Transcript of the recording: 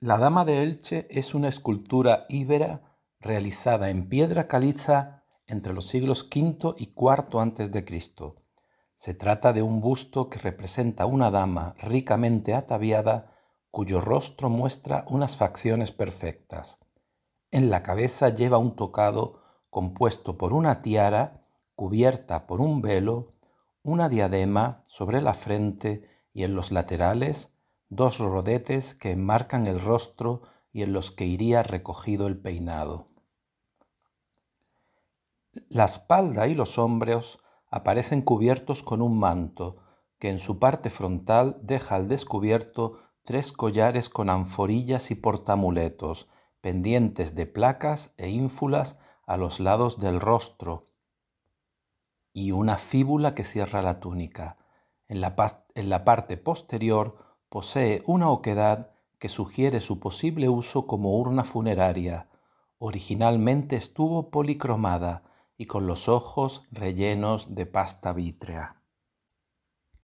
La Dama de Elche es una escultura íbera realizada en piedra caliza entre los siglos V y IV antes de Cristo. Se trata de un busto que representa una dama ricamente ataviada cuyo rostro muestra unas facciones perfectas. En la cabeza lleva un tocado compuesto por una tiara cubierta por un velo, una diadema sobre la frente y en los laterales dos rodetes que enmarcan el rostro y en los que iría recogido el peinado. La espalda y los hombros aparecen cubiertos con un manto que en su parte frontal deja al descubierto tres collares con anforillas y portamuletos, pendientes de placas e ínfulas a los lados del rostro, y una fíbula que cierra la túnica. En la, parte posterior, posee una oquedad que sugiere su posible uso como urna funeraria. Originalmente estuvo policromada y con los ojos rellenos de pasta vítrea.